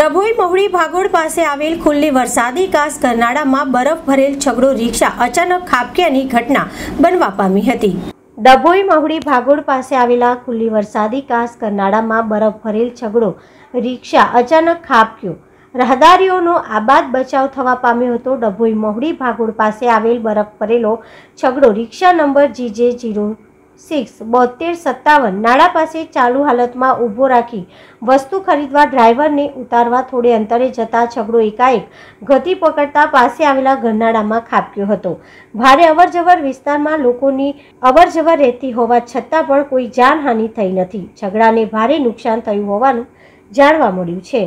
ડભોઈ મહુડી ભાગોળ પાસે આવેલ ખુલ્લી વરસાદી કાસ કરનાળામાં બરફ ભરેલ છગડો રિક્ષા અચાનક ખાબક્યાની ઘટના બનવા પામી હતી ડભોઈ મહુડી ભાગોળ પાસે આવેલા ખુલ્લી વરસાદી કાસ કરનાળામાં બરફ ભરેલ છગડો રિક્ષા અચાનક ખાબક્યો રહદારીઓનો આબાદ બચાવ થવા પામ્યો હતો ડભોઈ મહુડી ભાગોળ પાસે આવેલ બરફ ભરેલો છગડો rickshaw number GJ zero six બોતેર સત્તાવન નાળા પાસે ચાલુ હાલતમાં ઊભો રાખી વસ્તુ ખરીદવા ડ્રાઈવરને ઉતારવા થોડે અંતરે જતા છગડો એકાએક ગતિ પકડતા પાસે આવેલા ઘરનાળામાં ખાબક્યો હતો ભારે અવરજવર વિસ્તારમાં લોકોની અવરજવર રહેતી હોવા છતાં પણ કોઈ જાનહાનિ થઈ નથી ઝઘડાને ભારે નુકસાન થયું હોવાનું જાણવા મળ્યું છે